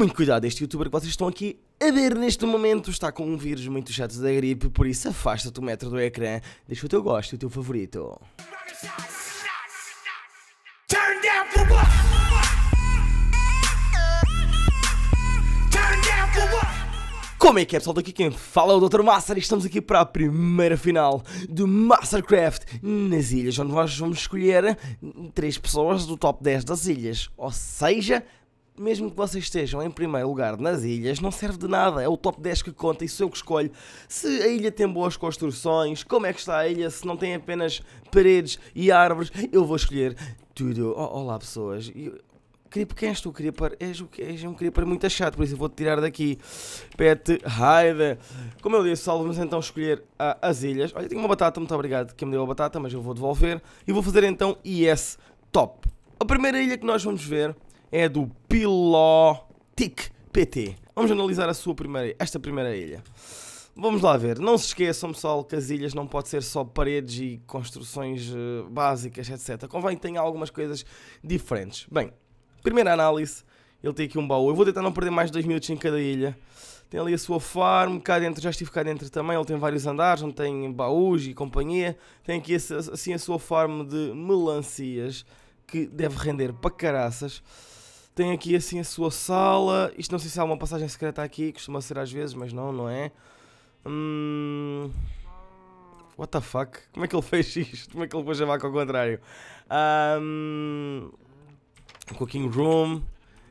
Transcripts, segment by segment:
Muito cuidado, este youtuber que vocês estão aqui a ver neste momento está com um vírus muito chato da gripe, por isso afasta-te o metro do ecrã, deixa o teu gosto e o teu favorito. Como é que é pessoal, daqui quem fala é o Dr. Master e estamos aqui para a primeira final do Mastercraft nas ilhas, onde nós vamos escolher 3 pessoas do top 10 das ilhas, ou seja, mesmo que vocês estejam em primeiro lugar nas ilhas, não serve de nada. É o top 10 que conta e sou eu que escolho se a ilha tem boas construções, como é que está a ilha, se não tem apenas paredes e árvores. Eu vou escolher tudo. Oh, olá, pessoas. Eu... Creeper, quem és tu, Creeper? És, o, és um Creeper muito chato, por isso eu vou-te tirar daqui. Pet, Raida. Como eu disse, vamos então escolher uh, as ilhas. Olha, tenho uma batata, muito obrigado quem me deu a batata, mas eu vou devolver. E vou fazer então IS Top. A primeira ilha que nós vamos ver é do Pilotic PT. Vamos analisar a sua primeira, esta primeira ilha. Vamos lá ver. Não se esqueçam, pessoal, que as ilhas não pode ser só paredes e construções eh, básicas, etc. Convém que tenha algumas coisas diferentes. Bem, primeira análise. Ele tem aqui um baú. Eu vou tentar não perder mais de 2 minutos em cada ilha. Tem ali a sua farm, cá dentro, já estive cá dentro também. Ele tem vários andares, onde tem baús e companhia. Tem aqui assim a sua farm de melancias, que deve render para caraças. Tem aqui assim a sua sala. Isto não sei se há uma passagem secreta aqui, costuma ser às vezes, mas não, não é? Hum... What the fuck? Como é que ele fez isto? Como é que ele pôs a vaca ao contrário? Hum, um... Cooking Room.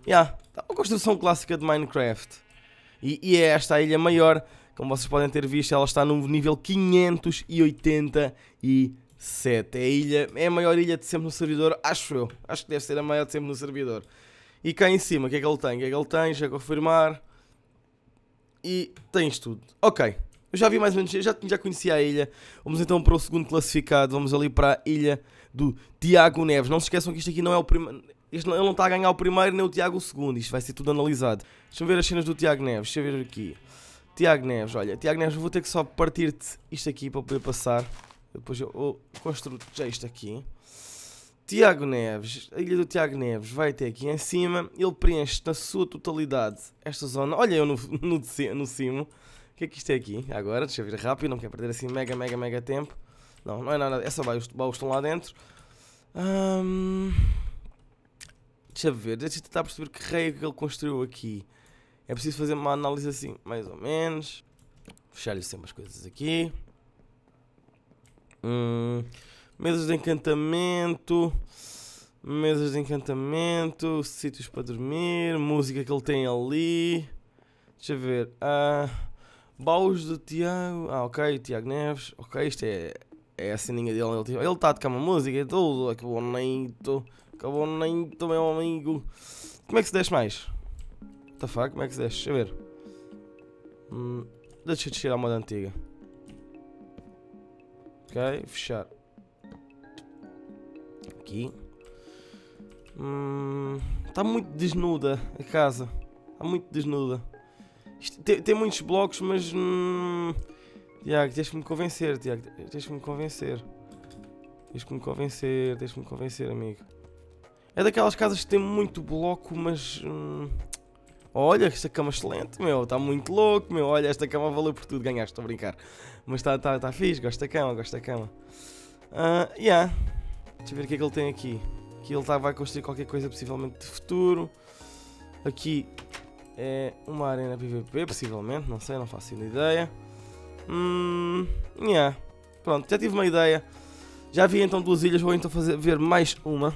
Yeah, tá uma construção clássica de Minecraft. E, e é esta a ilha maior. Como vocês podem ter visto, ela está no nível 587. É a ilha, é a maior ilha de sempre no servidor, acho eu. Acho que deve ser a maior de sempre no servidor. E cá em cima, o que é que ele tem? O que é que ele tem? Já confirmar. E tens tudo. Ok. Eu já vi mais ou menos, já, já conhecia a ilha. Vamos então para o segundo classificado. Vamos ali para a ilha do Tiago Neves. Não se esqueçam que isto aqui não é o primeiro. Ele não está a ganhar o primeiro nem o Tiago o segundo. Isto vai ser tudo analisado. Deixa-me ver as cenas do Tiago Neves. Deixa eu ver aqui. Tiago Neves, olha, Tiago Neves, vou ter que só partir-te isto aqui para poder passar. Depois eu, eu construo já isto aqui. Tiago Neves, a ilha do Tiago Neves vai até aqui em cima, ele preenche na sua totalidade esta zona. Olha eu no, no, no cimo, o que é que isto é aqui? Agora, deixa eu vir rápido, não quero perder assim mega, mega, mega tempo. Não, não é nada, é só baús, baús estão lá dentro. deixa eu ver, deixa eu tentar perceber que rei é que ele construiu aqui. É preciso fazer uma análise assim, mais ou menos. Fechar-lhe sempre as coisas aqui. Hum... Mesas de encantamento. Mesas de encantamento. Sítios para dormir. Música que ele tem ali. Deixa eu ver. Uh, baús do Tiago. Ah, ok. Tiago Neves. Ok, isto é, é a ceninha dele. Ele está a tocar uma música e tudo. Acabou neito. Acabou neito, meu amigo. Como é que se desce mais? What the fuck? Como é que se desce? Deixa eu ver. Hum, deixa eu tirar a moda antiga. Ok, fechar aqui. Hum, está muito desnuda a casa. Está muito desnuda. Isto, tem, tem, muitos blocos, mas. Hum, Tiago, deixa me convencer, Tiago. deixa me convencer. deixa me convencer, deixa me convencer, amigo. É daquelas casas que tem muito bloco, mas. Hum, olha, esta cama é excelente, meu. Está muito louco, meu. Olha, esta cama valeu por tudo. Ganhaste, estou a brincar. Mas está tá, tá fixe, gosto da cama, gosto da cama. Uh, yeah. Deixa eu ver o que é que ele tem aqui. Aqui ele tá, vai construir qualquer coisa possivelmente de futuro. Aqui é uma arena PVP, possivelmente, não sei, não faço ideia. Hum, yeah. Pronto, já tive uma ideia. Já vi então duas ilhas, vou então fazer, ver mais uma.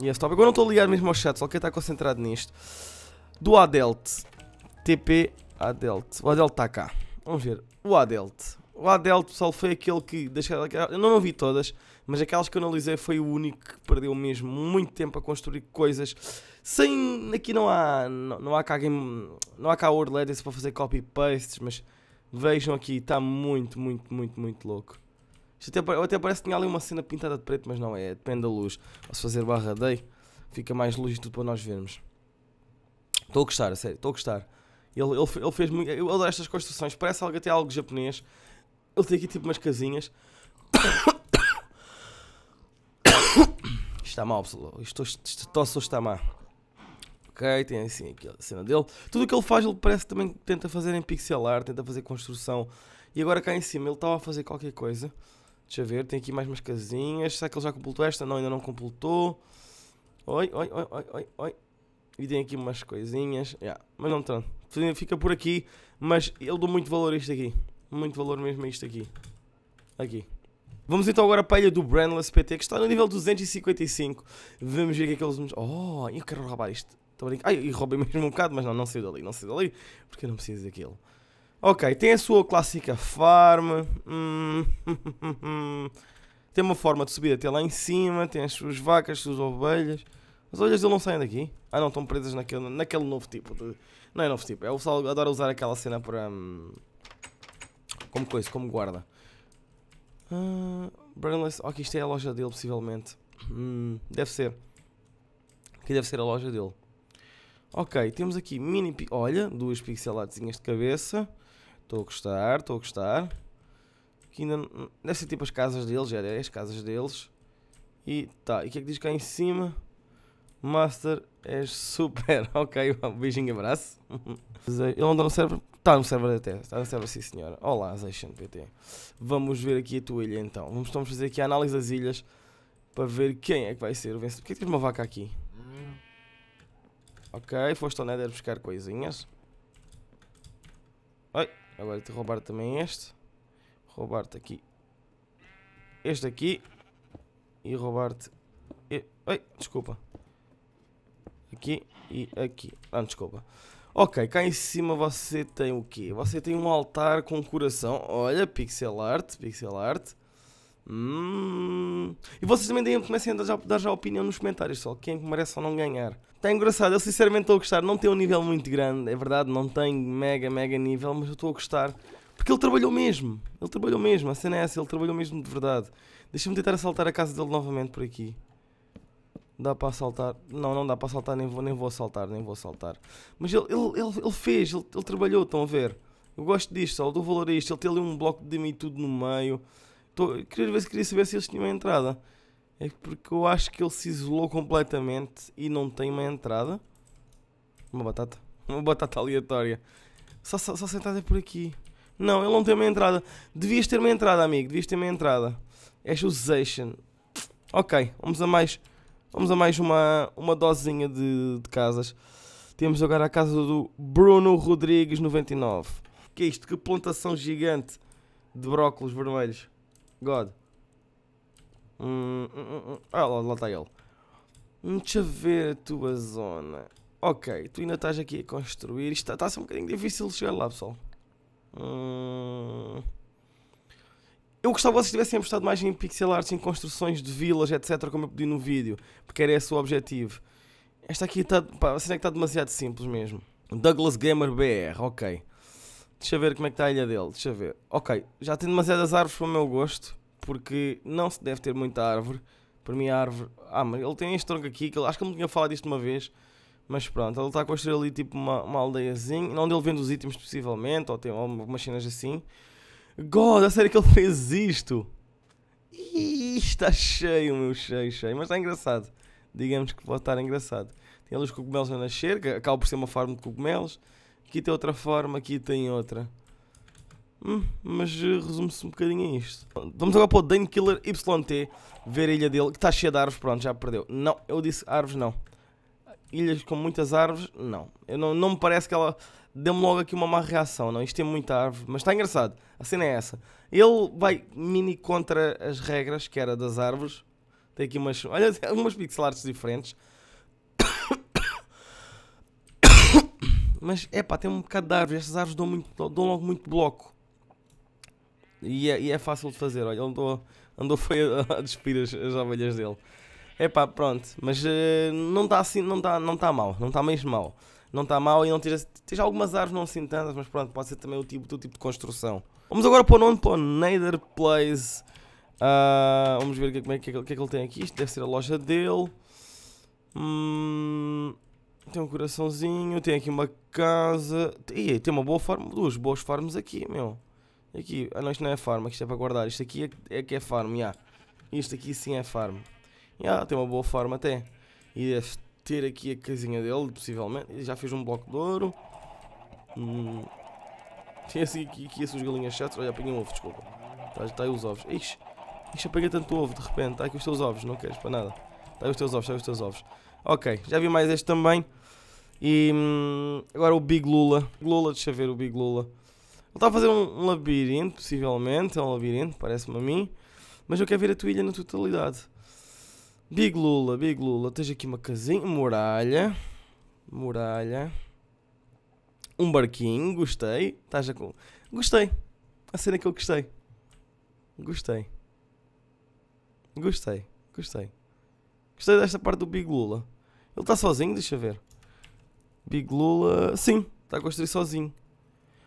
E esse tópico. Agora não estou a ligar mesmo ao chat, só quem está concentrado nisto. Do Adelt. TP Adelt. O Adelt está cá. Vamos ver. O Adelt. O Adelt, pessoal, foi aquele que. Deixa, eu não vi todas mas aquelas que eu analisei foi o único que perdeu mesmo muito tempo a construir coisas sem. Aqui não há. Não, não há cá game, não há cá word letters para fazer copy pastes, mas vejam aqui, está muito, muito, muito, muito louco. Isto até, até parece que tinha ali uma cena pintada de preto, mas não é, depende da luz. Posso fazer barra day, fica mais luz e tudo para nós vermos. Estou a gostar, a sério, estou a gostar. Ele, ele, ele fez muito. Eu adoro estas construções, parece algo até algo japonês. Ele tem aqui tipo umas casinhas. está mal, pessoal. Isto, isto, isto está mal Ok, tem assim aqui cena dele. Tudo o que ele faz, ele parece também tenta fazer em pixel art, tenta fazer construção. E agora cá em cima, ele estava a fazer qualquer coisa. Deixa eu ver, tem aqui mais umas casinhas. Será que ele já completou esta? Não, ainda não completou. Oi, oi, oi, oi, oi, oi. E tem aqui umas coisinhas. Yeah, mas não tanto. Fica por aqui. Mas eu dou muito valor a isto aqui. Muito valor mesmo a isto aqui. Aqui. Vamos então agora para a ilha do Brandless PT, que está no nível 255. Vamos ver o que é que eles nos... Oh, eu quero roubar isto. Estou a Ai, e roubei mesmo um bocado, mas não, não saiu dali, não saiu dali, porque eu não preciso daquilo. Ok, tem a sua clássica farm. Hum, hum, hum, tem uma forma de subir até lá em cima, tem as suas vacas, as suas ovelhas. As ovelhas dele não saem daqui. Ah não, estão presas naquele, naquele novo tipo de... Não é novo tipo, é o adora usar aquela cena para... Hum, como coisa, como guarda. Ah, Brainless, ok, isto é a loja dele, possivelmente. Hum, deve ser. Aqui deve ser a loja dele. Ok, temos aqui mini... Olha, duas pixeladinhas de cabeça. Estou a gostar, estou a gostar. Aqui ainda... Não, deve ser tipo as casas deles, já é, as casas deles. E tá, e o que é que diz cá em cima? Master, és super. Ok, um beijinho e abraço. Eh, ele não serve tá no cérebro Está no server da Tesla, está no server, sim senhora. Olá, PT. Vamos ver aqui a tua ilha então. Vamos, vamos fazer aqui a análise das ilhas para ver quem é que vai ser o vencedor. Porquê é que tens uma vaca aqui? Ok, foste ao Nether buscar coisinhas. Oi, agora te roubar também este. Roubar-te aqui. Este aqui. E roubar-te. Oi, desculpa. Aqui e aqui. Ah, desculpa. Ok, cá em cima você tem o quê? Você tem um altar com coração. Olha, pixel art, pixel art. Hum. E vocês também daí comecem a dar já, dar já opinião nos comentários, só quem merece ou não ganhar. Está engraçado, eu sinceramente estou a gostar. Não tem um nível muito grande, é verdade, não tem mega, mega nível, mas eu estou a gostar. Porque ele trabalhou mesmo, ele trabalhou mesmo, a cena é essa, ele trabalhou mesmo de verdade. Deixa-me tentar assaltar a casa dele novamente por aqui. Dá para assaltar. Não, não dá para assaltar, nem vou, nem vou assaltar, nem vou assaltar. Mas ele, ele, ele, ele fez, ele, ele, trabalhou, estão a ver? Eu gosto disto, só, eu dou valor a isto. Ele tem ali um bloco de mim tudo no meio. Tô, queria, ver, queria saber se eles tinham uma entrada. É porque eu acho que ele se isolou completamente e não tem uma entrada. Uma batata. Uma batata aleatória. Só, só, só sentada é por aqui. Não, ele não tem uma entrada. Devias ter uma entrada, amigo. Devias ter uma entrada. Accusation. Ok, vamos a mais. Vamos a mais uma, uma dosinha de, de casas. Temos agora a casa do Bruno Rodrigues 99. Que é isto? Que plantação gigante de brócolos vermelhos. God. Hum, hum, hum. hum. Ah, lá, lá está ele. Hum, deixa ver a tua zona. Ok, tu ainda estás aqui a construir. está, está a ser um bocadinho difícil chegar lá, pessoal. Hum... Eu gostava que vocês tivessem apostado mais em pixel arts, em construções de vilas, etc, como eu pedi no vídeo, porque era esse o objetivo. Esta aqui está, pá, a cena é que está demasiado simples mesmo. Douglas Gamer BR, ok. Deixa ver como é que está a ilha dele, deixa ver. Ok, já tem demasiadas árvores para o meu gosto, porque não se deve ter muita árvore. Para mim a árvore... Ah, mas ele tem este tronco aqui, que ele... acho que eu me tinha falado isto uma vez. Mas pronto, ele está a construir ali tipo uma, uma aldeiazinha, onde ele vende os itens possivelmente, ou tem algumas cenas assim. God, a sério que ele fez isto? Ih, está cheio, meu, cheio, cheio. Mas está engraçado. Digamos que pode estar engraçado. Tem ali os cogumelos a nascer, que acaba por ser uma forma de cogumelos. Aqui tem outra forma, aqui tem outra. Hum, mas eh, resume-se um bocadinho a isto. Vamos agora para o Dane Killer YT, ver a ilha dele, que está cheia de árvores, pronto, já perdeu. Não, eu disse árvores não ilhas com muitas árvores, não. Eu não, não me parece que ela deu-me logo aqui uma má reação, não. Isto tem muita árvore, mas está engraçado. A cena é essa. Ele vai mini contra as regras que era das árvores. Tem aqui umas, olha, umas diferentes. Mas é pá, tem um bocado de árvores. Estas árvores dão, muito, dão logo muito bloco. E é, e é fácil de fazer. Olha, ele andou, andou foi a, a despir as, as ovelhas dele. É pá, pronto. Mas uh, não está assim, não está não tá mal, não está mesmo mal. Não está mal e não tens, tens algumas árvores, não assim tantas, mas pronto, pode ser também o tipo, o tipo de construção. Vamos agora para o nono, para o Nader Place. Uh, vamos ver o é que, é que, é que ele tem aqui. Isto deve ser a loja dele. Hum, tem um coraçãozinho, tem aqui uma casa. E tem uma boa farm, duas boas farms aqui, meu. Aqui, ah não, isto não é farm, isto é para guardar. Isto aqui é, é que é farm, já. Yeah. Isto aqui sim é farm yeah, tem uma boa forma até. E deve ter aqui a casinha dele, possivelmente. Ele já fez um bloco de ouro. Hum. Tem assim aqui, aqui as suas galinhas chatas. Olha, apanhei um ovo, desculpa. Está tá aí os ovos. Ixi, ixi, apanhei tanto ovo de repente. Está aqui os teus ovos, não queres para nada. Está aí os teus ovos, está aí os teus ovos. Ok, já vi mais este também. E hum, agora o Big Lula. Lula, deixa ver o Big Lula. Ele está a fazer um labirinto, possivelmente. É um labirinto, parece-me a mim. Mas eu quero ver a tua ilha na totalidade. Big Lula, Big Lula. Tens aqui uma casinha, muralha. Muralha. Um barquinho, gostei. Estás a com. Gostei. A cena que eu gostei. Gostei. Gostei. Gostei. Gostei desta parte do Big Lula. Ele está sozinho, deixa ver. Big Lula. Sim, está a construir sozinho.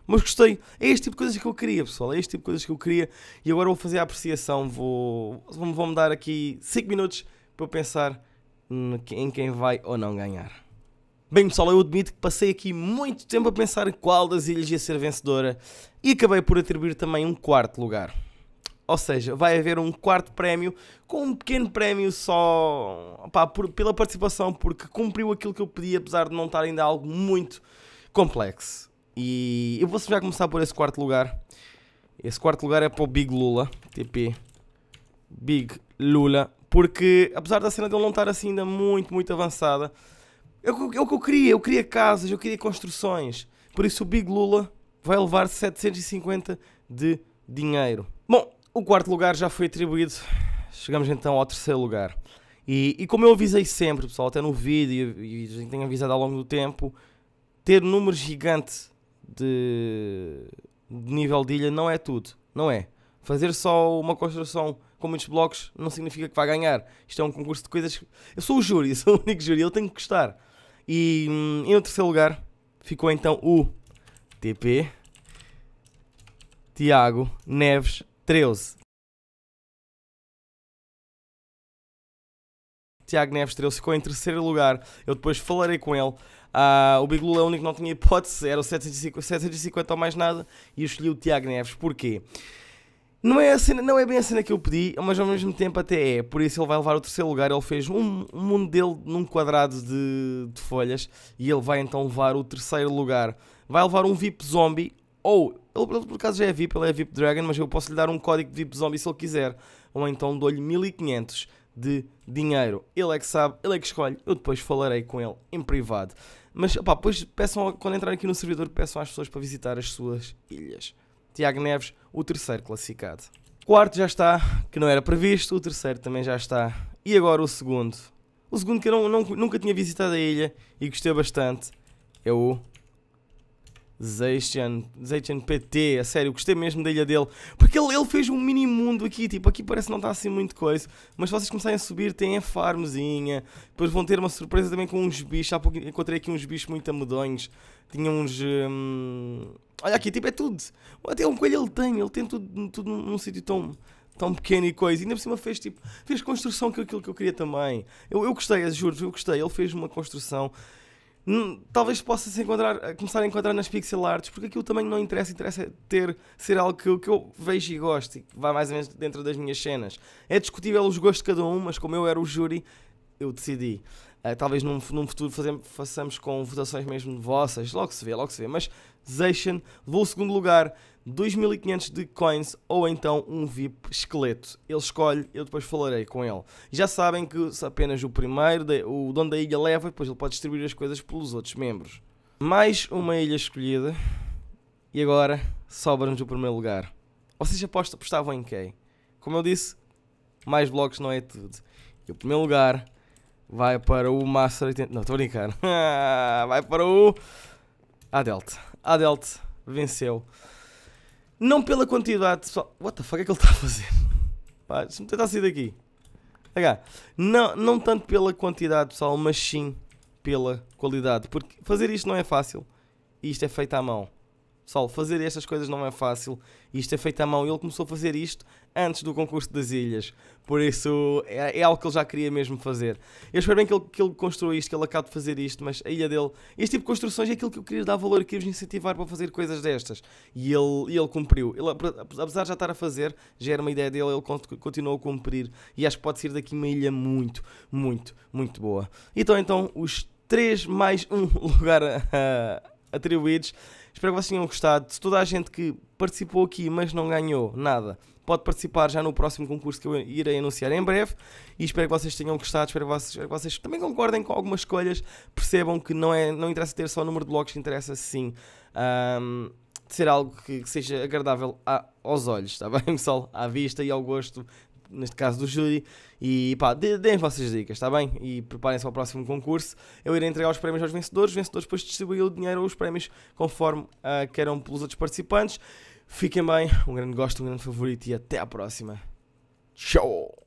Mas gostei. É este tipo de coisas que eu queria, pessoal. É este tipo de coisas que eu queria. E agora vou fazer a apreciação. Vou. Vão-me dar aqui 5 minutos para pensar em quem vai ou não ganhar. Bem, pessoal, eu admito que passei aqui muito tempo a pensar em qual das ilhas ia ser vencedora e acabei por atribuir também um quarto lugar. Ou seja, vai haver um quarto prémio com um pequeno prémio só opá, por, pela participação, porque cumpriu aquilo que eu pedi, apesar de não estar ainda algo muito complexo. E eu vou já começar por esse quarto lugar. Esse quarto lugar é para o Big Lula, TP. Big Lula porque, apesar da cena dele não estar assim ainda muito, muito avançada, é o que eu, é eu queria. Eu queria casas, eu queria construções. Por isso o Big Lula vai levar 750 de dinheiro. Bom, o quarto lugar já foi atribuído. Chegamos então ao terceiro lugar. E, e como eu avisei sempre, pessoal, até no vídeo e a gente tem avisado ao longo do tempo, ter número gigante de, de nível de ilha não é tudo. Não é. Fazer só uma construção com muitos blocos não significa que vai ganhar. Isto é um concurso de coisas. Eu sou o júri, sou o único júri, eu tenho que gostar. E hum, em terceiro lugar ficou então o TP Tiago Neves 13. Tiago Neves 13 ficou em terceiro lugar. Eu depois falarei com ele. Uh, o Big Lula é o único que não tinha hipótese, era o 750, 750 ou mais nada, e eu escolhi o Tiago Neves. Porquê? Não é, a cena, não é bem a cena que eu pedi, mas ao mesmo tempo até é. Por isso ele vai levar o terceiro lugar. Ele fez um, um mundo dele num quadrado de, de, folhas e ele vai então levar o terceiro lugar. Vai levar um VIP zombie, ou ele, ele por acaso já é VIP, ele é VIP Dragon, mas eu posso lhe dar um código de VIP zombie se ele quiser. Ou então dou-lhe 1500 de dinheiro. Ele é que sabe, ele é que escolhe. Eu depois falarei com ele em privado. Mas, pá, depois peçam, quando entrar aqui no servidor, peçam às pessoas para visitar as suas ilhas. Tiago Neves, o terceiro classificado. Quarto já está, que não era previsto, o terceiro também já está. E agora o segundo. O segundo que eu não, não, nunca tinha visitado a ilha e gostei bastante é o Zeichen, Zeichen PT, a sério, gostei mesmo da ilha dele, porque ele, ele fez um mini mundo aqui, tipo, aqui parece que não está assim muito coisa, mas se vocês começarem a subir, tem a farmzinha, depois vão ter uma surpresa também com uns bichos, há pouco encontrei aqui uns bichos muito amedonhos, tinha uns... Hum... Olha aqui, tipo, é tudo, até um coelho ele tem, ele tem tudo, tudo num, num sítio tão tão pequeno e coisa. E ainda por cima fez tipo, fez construção que é aquilo que eu queria também. Eu, eu gostei, juro, eu gostei. Ele fez uma construção Hum, talvez possa -se encontrar, eh, começar a encontrar nas pixel arts, porque aquilo também não interessa, interessa ter, ser algo que eu, que eu vejo e gosto e que vai mais ou menos dentro das minhas cenas. É discutível os gostos de cada um, mas como eu era o júri, eu decidi. Ah, talvez num, num futuro fazemos, façamos com votações mesmo vossas, logo se vê, logo se vê. Mas Zation levou o segundo lugar, 2500 de coins ou então um VIP esqueleto. Ele escolhe, eu depois falarei com ele. Já sabem que se apenas o primeiro, o dono da ilha leva, depois ele pode distribuir as coisas pelos outros membros. Mais uma ilha escolhida e agora sobra-nos o primeiro lugar. Vocês apostavam em quem? Como eu disse, mais blocos não é tudo. E o primeiro lugar vai para o Master 80. Não, estou a brincar. vai para o Adelt. Adelt venceu. Não pela quantidade, pessoal. What the fuck é que ele está a fazer? Deixa-me tentar sair daqui. Não, não tanto pela quantidade, pessoal, mas sim pela qualidade. Porque fazer isto não é fácil. Isto é feito à mão. Pessoal, fazer estas coisas não é fácil. Isto é feito à mão. Ele começou a fazer isto antes do concurso das ilhas. Por isso, é, é algo que ele já queria mesmo fazer. Eu espero bem que ele, que ele construa isto, que ele acabe de fazer isto, mas a ilha dele... Este tipo de construções é aquilo que eu queria dar valor, queria os incentivar para fazer coisas destas. E ele, ele cumpriu. Ele, apesar de já estar a fazer, já era uma ideia dele, ele continuou a cumprir. E acho que pode ser daqui uma ilha muito, muito, muito boa. Então, então, os 3 mais um lugar uh, atribuídos. Espero que vocês tenham gostado. Se toda a gente que participou aqui, mas não ganhou nada, pode participar já no próximo concurso que eu irei anunciar em breve. E espero que vocês tenham gostado, espero que vocês, espero que vocês também concordem com algumas escolhas, percebam que não, é, não interessa ter só o número de blogs, interessa sim um, ser algo que, que seja agradável a, aos olhos, está bem, pessoal? À vista e ao gosto neste caso do júri. E pá, deem as vossas dicas, está bem? E preparem-se ao próximo concurso. Eu irei entregar os prémios aos vencedores. Os vencedores depois distribuem o dinheiro ou os prémios conforme uh, ah, queiram pelos outros participantes. Fiquem bem, um grande gosto, um grande favorito e até à próxima. Tchau!